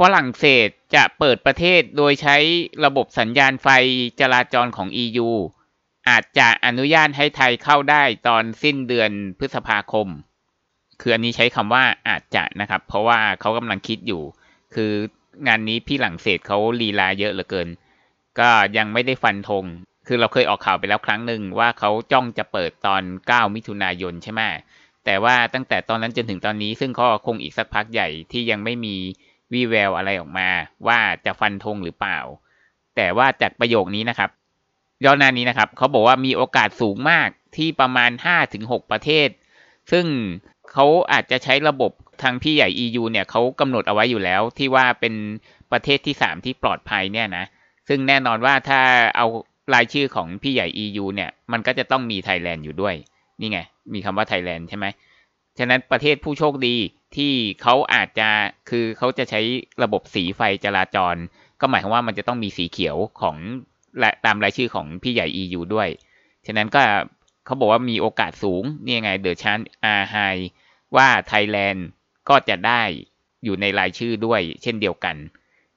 ฝรั่งเศสจะเปิดประเทศโดยใช้ระบบสัญญาณไฟจราจรของ EU อาจจะอนุญาตให้ไทยเข้าได้ตอนสิ้นเดือนพฤษภาคม คืออันนี้ใช้คำว่าอาจจะนะครับ เพราะว่าเขากำลังคิดอยู่ คืองานนี้พี่หลังเศสเขาลีลาเยอะเหลือเกิน ก็ยังไม่ได้ฟันธง คือเราเคยออกข่าวไปแล้วครั้งหนึ่ง ว่าเขาจ้องจะเปิดตอน 9 มิถุนายนใช่ไหมแต่ว่าตั้งแต่ตอนนั้นจนถึงตอนนี้ ซึ่งก็คงอีกสักพักใหญ่ที่ยังไม่มีวีแววอะไรออกมาว่าจะฟันธงหรือเปล่า แต่ว่าจากประโยคนี้นะครับย้อนหน้านี้นะครับเขาบอกว่ามีโอกาสสูงมากที่ประมาณ 5-6 ประเทศ ซึ่งเขาอาจจะใช้ระบบทางพี่ใหญ่ EU เนี่ยเขากำหนดเอาไว้อยู่แล้วที่ว่าเป็นประเทศที่ 3 ที่ปลอดภัยเนี่ยนะ ซึ่งแน่นอนว่าถ้าเอารายชื่อของพี่ใหญ่ EU เนี่ย มันก็จะต้องมีไทยแลนด์อยู่ด้วยนี่ไงมีคำว่าไทยแลนด์ใช่ไหมฉะนั้นประเทศผู้โชคดีที่เขาอาจจะ คือเขาจะใช้ระบบสีไฟจราจร ก็หมายความว่ามันจะต้องมีสีเขียวของและตามรายชื่อของพี่ใหญ่ EU ด้วย ฉะนั้นก็เขาบอกว่ามีโอกาสสูง นี่ยังไงเดอะชันอาไฮว่าไทยแลนด์ก็จะได้อยู่ในรายชื่อด้วยเช่นเดียวกัน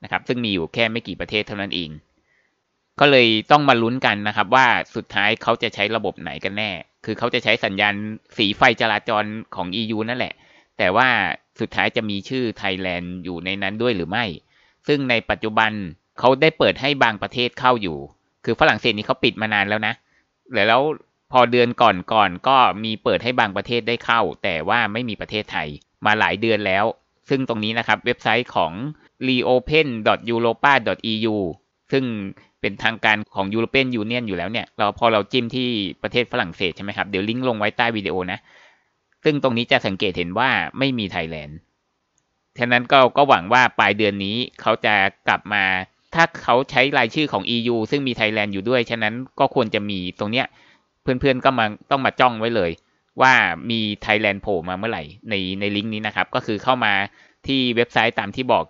นะครับ ซึ่งมีอยู่แค่ไม่กี่ประเทศเท่านั้นเอง ก็เลยต้องมาลุ้นกันนะครับ ว่าสุดท้ายเขาจะใช้ระบบไหนกันแน่ คือเขาจะใช้สัญญาณสีไฟจราจรของ EU นั่นแหละแต่ว่าสุดท้ายจะมีชื่อไทยแลนด์อยู่ในนั้นด้วยหรือไม่ ซึ่งในปัจจุบันเขาได้เปิดให้บางประเทศเข้าอยู่ คือฝรั่งเศสนี่เขาปิดมานานแล้วนะ แล้วพอเดือนก่อนก่อนก็มีเปิดให้บางประเทศได้เข้า แต่ว่าไม่มีประเทศไทยมาหลายเดือนแล้ว ซึ่งตรงนี้นะครับเว็บไซต์ของ reopen.europa.eu ซึ่งเป็นทางการของ European Union อยู่แล้วเนี่ย เราพอเราจิ้มที่ประเทศฝรั่งเศสใช่ไหมครับ เดี๋ยวลิงก์ลงไว้ใต้วิดีโอนะซึ่งตรงนี้จะสังเกตเห็นว่าไม่มีไทยแลนด์ฉะนั้นก็ก็หวังว่าปลายเดือนนี้เขาจะกลับมา ถ้าเขาใช้รายชื่อของ EU ซึ่งมีไทยแลนด์อยู่ด้วย ฉะนั้นก็ควรจะมีตรงเนี้ยเพื่อนๆก็มาต้องมาจ้องไว้เลย ว่ามีไทยแลนด์โผล่มาเมื่อไหร่ ในในลิงก์นี้นะครับ ก็คือเข้ามาที่เว็บไซต์ตามที่บอก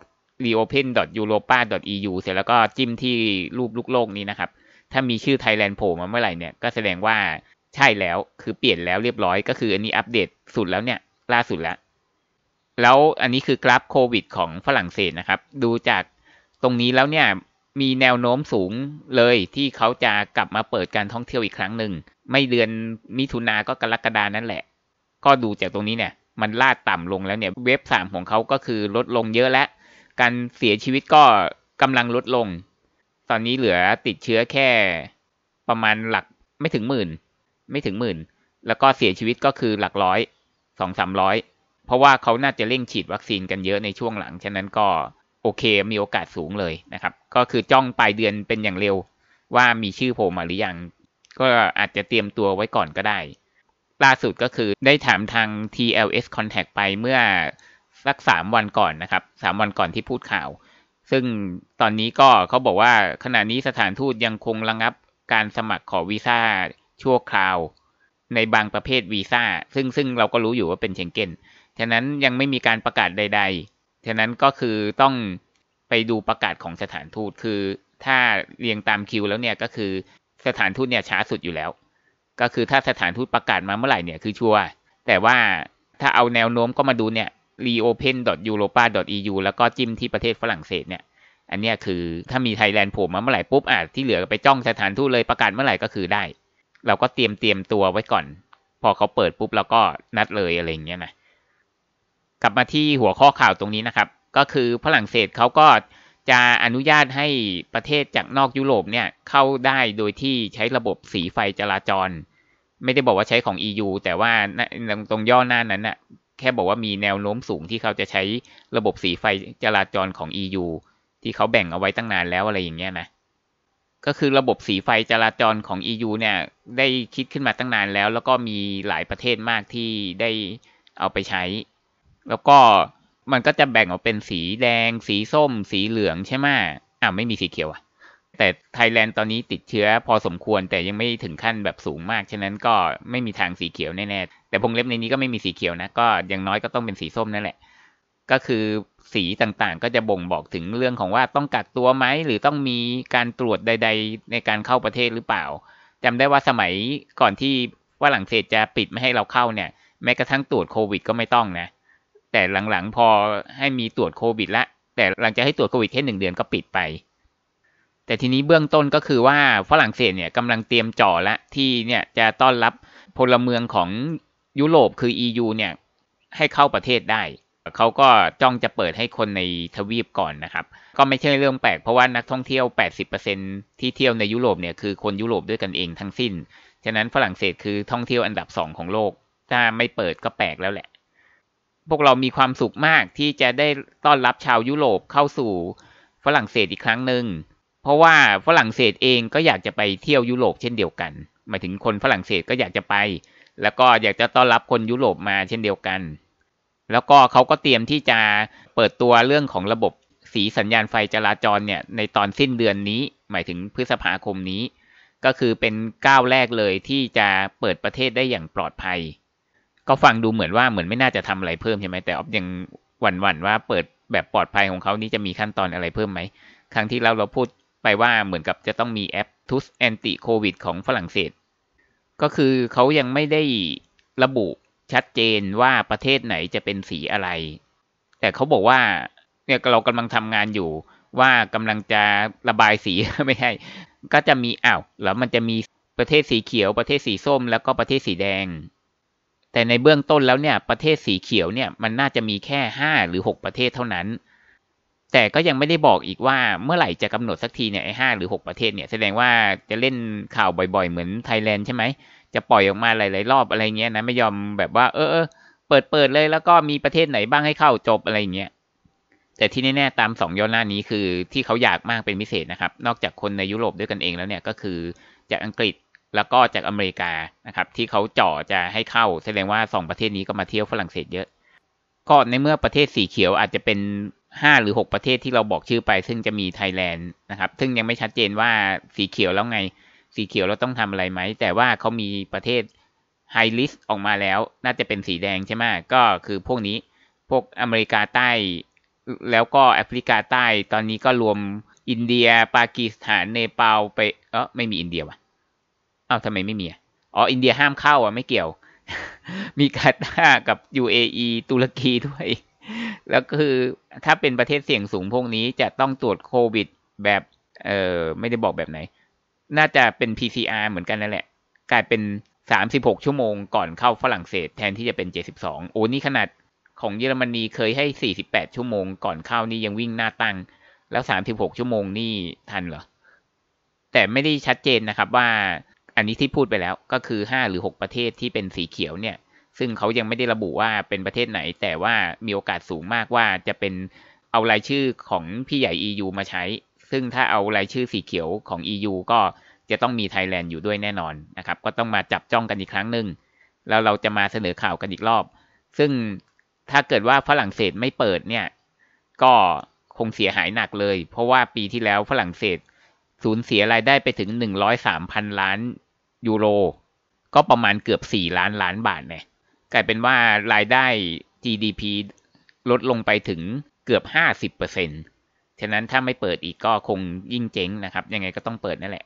reopen.europa.eu เสร็จแล้วก็จิ้มที่รูปลูกโลกนี้นะครับ ถ้ามีชื่อไทยแลนด์โผล่มาเมื่อไหร่เนี่ย ก็แสดงว่าใช่แล้วคือเปลี่ยนแล้วเรียบร้อย ก็คือ อันนี้อัปเดตสุดแล้วเนี่ย ล่าสุดแล้ว แล้วอันนี้คือกราฟโควิดของฝรั่งเศสนะครับ ดูจากตรงนี้แล้วเนี่ยมีแนวโน้มสูงเลยที่เขาจะกลับมาเปิดการท่องเที่ยวอีกครั้งหนึ่งไม่เดือนมิถุนาก็กรกฎานั่นแหละ ก็ดูจากตรงนี้เนี่ยมันลาดต่ำลงแล้วเนี่ยเว็บสามของเขาก็คือลดลงเยอะและการเสียชีวิตก็กำลังลดลง ตอนนี้เหลือติดเชื้อแค่ ประมาณหลักไม่ถึงหมื่นไม่ถึงหมื่น แล้วก็เสียชีวิตก็คือหลักร้อย สองสามร้อย เพราะว่าเขาน่าจะเร่งฉีดวัคซีนกันเยอะในช่วงหลัง ฉะนั้นก็โอเคมีโอกาสสูงเลยนะครับ ก็คือจ้องปลายเดือนเป็นอย่างเร็ว ว่ามีชื่อโผล่มาหรือยัง ก็อาจจะเตรียมตัวไว้ก่อนก็ได้ ล่าสุดก็คือได้ถามทาง TLS Contact ไปเมื่อ สักสามวันก่อนนะครับสามวันก่อนที่พูดข่าว ซึ่งตอนนี้ก็เขาบอกว่าขณะนี้สถานทูตยังคงระงับการสมัครขอวีซ่าชั่วคราวในบางประเภทวีซ่าซึ่งซึ่งเราก็รู้อยู่ว่าเป็นเชงเก้นฉะนั้นยังไม่มีการประกาศใดๆฉะนั้นก็คือต้องไปดูประกาศของสถานทูตคือถ้าเรียงตามคิวแล้วเนี่ยก็คือสถานทูตเนี่ยช้าสุดอยู่แล้ว ก็คือถ้าสถานทูตประกาศมาเมื่อไหร่เนี่ยคือชัวร์แต่ว่าถ้าเอาแนวโน้มก็มาดูเนี่ย reopen.europa.eu แล้วก็จิ้มที่ประเทศฝรั่งเศสเนี่ยอันนี้คือถ้ามีไทยแลนด์โผล่มาเมื่อไหร่ปุ๊บอ่ะที่เหลือไปจ้องสถานทูตเลยประกาศเมื่อไหร่ก็คือได้เราก็เตรียมเตรียมตัวไว้ก่อน พอเขาเปิดปุ๊บเราก็นัดเลยอะไรอย่างเงี้ยนะกลับมาที่หัวข้อข่าวตรงนี้นะครับ ก็คือฝรั่งเศสเขาก็จะอนุญาตให้ประเทศจากนอกยุโรปเนี่ยเข้าได้โดยที่ใช้ระบบสีไฟจราจร ไม่ได้บอกว่าใช้ของ EU แต่ว่าตรงย่อหน้านั้นน่ะแค่บอกว่ามีแนวโน้มสูงที่เขาจะใช้ระบบสีไฟจราจรของ EU ที่เขาแบ่งเอาไว้ตั้งนานแล้วอะไรอย่างเงี้ยนะก็คือระบบสีไฟจราจรของ EU เนี่ยได้คิดขึ้นมาตั้งนานแล้ว แล้วก็มีหลายประเทศมากที่ได้เอาไปใช้ แล้วก็มันก็จะแบ่งออกเป็นสีแดง สีส้ม สีเหลืองใช่ไหมอ่าไม่มีสีเขียวอะแต่ไทยแลนด์ตอนนี้ติดเชื้อพอสมควรแต่ยังไม่ถึงขั้นแบบสูงมากฉะนั้นก็ไม่มีทางสีเขียวแน่ๆแต่พงเล็บในนี้ก็ไม่มีสีเขียวนะก็ยังน้อยก็ต้องเป็นสีส้มนั่นแหละ ก็คือสีต่างๆ ก็จะบ่งบอกถึงเรื่องของว่าต้องกักตัวไหมหรือต้องมีการตรวจใดๆในการเข้าประเทศหรือเปล่า จำได้ว่าสมัยก่อนที่ว่าหลังเศสจะปิดไม่ให้เราเข้าเนี่ยแม้กระทั่งตรวจโควิด ก็ไม่ต้องนะ แต่หลังๆพอให้มีตรวจโควิดละแต่หลังจากให้ตรวจโควิดแค่หนึ่งเดือนก็ปิดไป แต่ทีนี้เบื้องต้นก็คือว่าฝรั่งเศสเนี่ยกำลังเตรียมจ่อละที่เนี่ยจะต้อนรับพลเมืองของยุโรปคือ EU เนี่ยให้เข้าประเทศได้เขาก็จ้องจะเปิดให้คนในทวีปก่อนนะครับ ก็ไม่ใช่เรื่องแปลกเพราะว่านักท่องเที่ยว 80%ที่เที่ยวในยุโรปเนี่ยคือคนยุโรปด้วยกันเองทั้งสิ้น ฉะนั้นฝรั่งเศสคือท่องเที่ยวอันดับสองของโลก ถ้าไม่เปิดก็แปลกแล้วแหละ พวกเรามีความสุขมากที่จะได้ต้อนรับชาวยุโรปเข้าสู่ฝรั่งเศสอีกครั้งหนึ่งเพราะว่าฝรั่งเศสเองก็อยากจะไปเที่ยวยุโรปเช่นเดียวกันหมายถึงคนฝรั่งเศสก็อยากจะไป แล้วก็อยากจะต้อนรับคนยุโรปมาเช่นเดียวกันแล้วก็เขาก็เตรียมที่จะเปิดตัวเรื่องของระบบสีสัญญาณไฟจราจรเนี่ยในตอนสิ้นเดือนนี้ หมายถึงพฤษภาคมนี้ ก็คือเป็นก้าวแรกเลยที่จะเปิดประเทศได้อย่างปลอดภัย ก็ฟังดูเหมือนว่าเหมือนไม่น่าจะทำอะไรเพิ่มใช่ไหมแต่ออฟยังหวั่นๆวว่าเปิดแบบปลอดภัยของเขานี้จะมีขั้นตอนอะไรเพิ่มไหมครั้งที่แล้วเราพูดไปว่าเหมือนกับจะต้องมีแอปทุสแอนติโควิดของฝรั่งเศส ก็คือเขายังไม่ได้ระบุชัดเจนว่าประเทศไหนจะเป็นสีอะไร แต่เขาบอกว่า เนี่ยเรากำลังทำงานอยู่ ว่ากำลังจะระบายสีไม่ใช่ก็จะมีอ้าวแล้วมันจะมีประเทศสีเขียว ประเทศสีส้มแล้วก็ประเทศสีแดง แต่ในเบื้องต้นแล้วเนี่ย ประเทศสีเขียวเนี่ยมันน่าจะมีแค่ห้าหรือหกประเทศเท่านั้น แต่ก็ยังไม่ได้บอกอีกว่า เมื่อไหร่จะกำหนดสักทีเนี่ยไอ้ห้าหรือหกประเทศเนี่ยแสดงว่าจะเล่นข่าวบ่อยๆเหมือนไทยแลนด์ใช่ไหมจะปล่อยออกมาหลาย ๆ รอบอะไรเงี้ยนะไม่ยอมแบบว่า เออเปิดเปิดเลยแล้วก็มีประเทศไหนบ้างให้เข้าจบอะไรเงี้ยแต่ที่แน่ ๆ ตามสองย้อนหน้านี้คือ ที่เขาอยากมากเป็นพิเศษนะครับ นอกจากคนในยุโรปด้วยกันเองแล้วเนี่ยก็คือจากอังกฤษแล้วก็จากอเมริกานะครับ ที่เขาเจาะจะให้เข้าแสดงว่าสองประเทศนี้ก็มาเที่ยวฝรั่งเศสเยอะ ก็ในเมื่อประเทศสีเขียวอาจจะเป็นห้าหรือหกประเทศที่เราบอกชื่อไป ซึ่งจะมีไทยแลนด์นะครับซึ่งยังไม่ชัดเจนว่าสีเขียวแล้วไงสีเขียวเราต้องทำอะไรไหมแต่ว่าเขามีประเทศไฮลิสต์ออกมาแล้ว น่าจะเป็นสีแดงใช่ไหมก็คือพวกนี้พวกอเมริกาใต้แล้วก็แอฟริกาใต้ ตอนนี้ก็รวมอินเดียปากีสถาน เนปาลไปเออไม่มีอินเดียวะเอ้าทำไมไม่มีอ๋ออินเดียห้ามเข้าอ่ะ ไม่เกี่ยว มีกาตาร์กับ UAE ตุรกีด้วย แล้วคือถ้าเป็นประเทศเสี่ยงสูง พวกนี้จะต้องตรวจโควิดแบบ เออไม่ได้บอกแบบไหนน่าจะเป็น PCR เหมือนกันนั่นแหละ กลายเป็น 36 ชั่วโมงก่อนเข้าฝรั่งเศสแทนที่จะเป็น 72 โอ้ นี่ขนาดของเยอรมนีเคยให้ 48 ชั่วโมงก่อนเข้านี่ยังวิ่งหน้าตั้ง แล้ว 36 ชั่วโมงนี่ทันเหรอแต่ไม่ได้ชัดเจนนะครับว่าอันนี้ที่พูดไปแล้ว ก็คือ 5 หรือ 6 ประเทศที่เป็นสีเขียวเนี่ย ซึ่งเขายังไม่ได้ระบุว่าเป็นประเทศไหน แต่ว่ามีโอกาสสูงมากว่าจะเป็นเอารายชื่อของพี่ใหญ่ EU มาใช้ซึ่งถ้าเอารายชื่อสีเขียวของ EU ก็จะต้องมีไทยแลนด์อยู่ด้วยแน่นอนนะครับ ก็ต้องมาจับจ้องกันอีกครั้งหนึ่งแล้วเราจะมาเสนอข่าวกันอีกรอบ ซึ่งถ้าเกิดว่าฝรั่งเศสไม่เปิดเนี่ย ก็คงเสียหายหนักเลย เพราะว่าปีที่แล้วฝรั่งเศสสูญเสียรายได้ไปถึง 103,000 ล้านยูโร ก็ประมาณเกือบ 4 ล้านล้านบาทเนี่ยกลายเป็นว่ารายได้ GDP ลดลงไปถึงเกือบ 50%เฉะนั้นถ้าไม่เปิดอีกก็คงยิ่งเจ๊งนะครับยังไงก็ต้องเปิดนั่นแหละ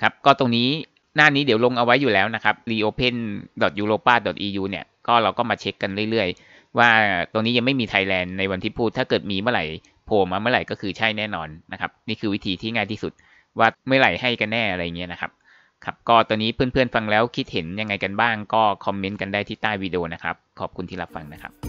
ครับก็ตรงนี้หน้านี้เดี๋ยวลงเอาไว้อยู่แล้วนะครับ reopen.europa.eu เนี่ยก็เราก็มาเช็คกันเรื่อย ๆ ว่าตรงนี้ยังไม่มีไทยแลนด์ในวันที่พูด ถ้าเกิดมีเมื่อไหร่โผล่มาเมื่อไหร่ก็คือใช่แน่นอนนะครับ นี่คือวิธีที่ง่ายที่สุดว่าเมื่อไหร่ให้กันแน่อะไรเงี้ยนะครับ ครับ ก็ตอนนี้เพื่อนๆฟังแล้วคิดเห็นยังไงกันบ้าง ก็คอมเมนต์กันได้ที่ใต้วิดีโอนะครับ ขอบคุณที่รับฟังนะครับ